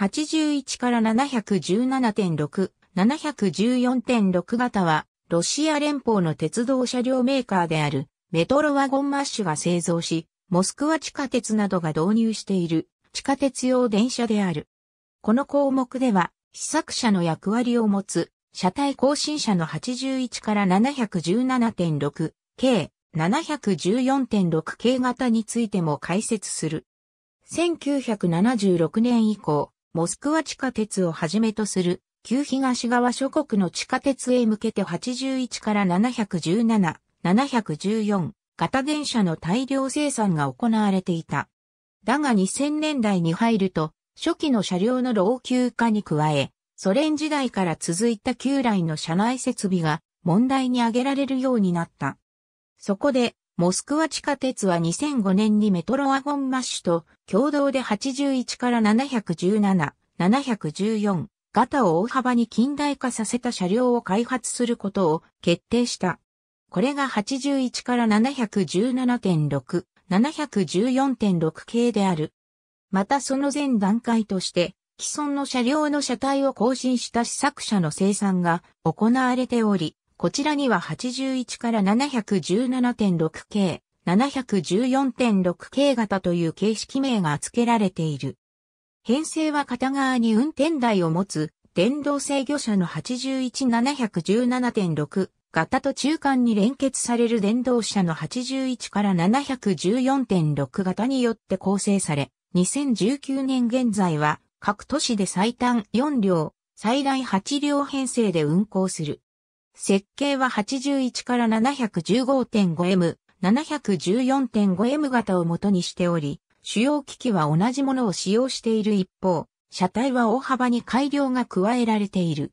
81から717.6、714.6型は、ロシア連邦の鉄道車両メーカーである、メトロワゴンマッシュが製造し、モスクワ地下鉄などが導入している、地下鉄用電車である。この項目では、試作車の役割を持つ、車体更新車の81から717.6、計714.6 k 型についても解説する。1976年以降、モスクワ地下鉄をはじめとする旧東側諸国の地下鉄へ向けて81から717、714型電車の大量生産が行われていた。だが2000年代に入ると初期の車両の老朽化に加え、ソ連時代から続いた旧来の車内設備が問題に挙げられるようになった。そこでモスクワ地下鉄は2005年にメトロワゴンマッシュと共同で81から717、714型を大幅に近代化させた車両を開発することを決定した。これが81から717.6、714.6系である。またその前段階として、既存の車両の車体を更新した試作車の生産が行われており、こちらには81から 717.6K、714.6K 型という形式名が付けられている。編成は片側に運転台を持つ電動制御車の81717.6型と中間に連結される電動車の81から714.6型によって構成され、2019年現在は各都市で最短4両、最大8両編成で運行する。設計は81から 715.5M、714.5M 型を元にしており、主要機器は同じものを使用している一方、車体は大幅に改良が加えられている。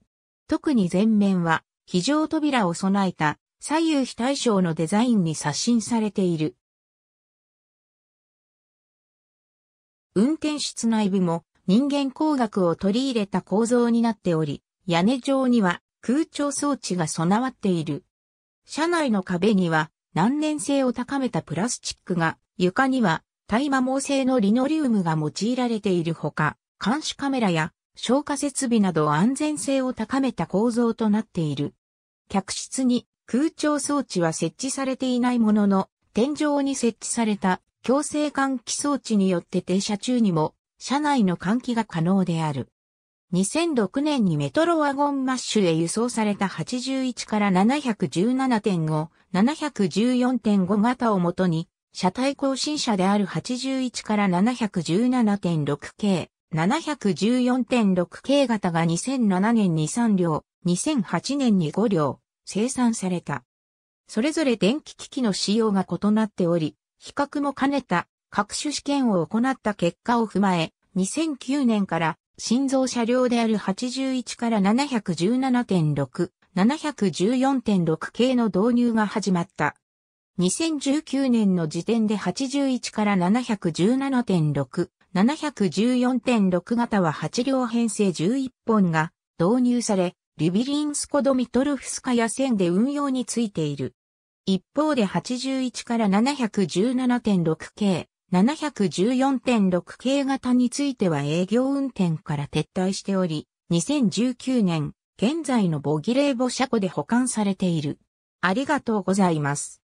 特に前面は、非常扉を備えた左右非対称のデザインに刷新されている。運転室内部も人間工学を取り入れた構造になっており、屋根上には空調装置が備わっている。車内の壁には難燃性を高めたプラスチックが、床には耐摩耗性のリノリウムが用いられているほか、監視カメラや消火設備など安全性を高めた構造となっている。客室に空調装置は設置されていないものの、天井に設置された強制換気装置によって停車中にも車内の換気が可能である。2006年にメトロワゴンマッシュで輸送された81から717.5、714.5型をもとに、車体更新車である81から717.6系、714.6系型が2007年に3両、2008年に5両、生産された。それぞれ電気機器の仕様が異なっており、比較も兼ねた各種試験を行った結果を踏まえ、2009年から心臓車両である81から717.6、714.6系の導入が始まった。2019年の時点で81から717.6、714.6型は8両編成11本が導入され、リビリンスコドミトルフスカヤ線で運用についている。一方で81から7 1 7 6系。714.6系型については営業運転から撤退しており、2019年、現在のボギレーボ車庫で保管されている。ありがとうございます。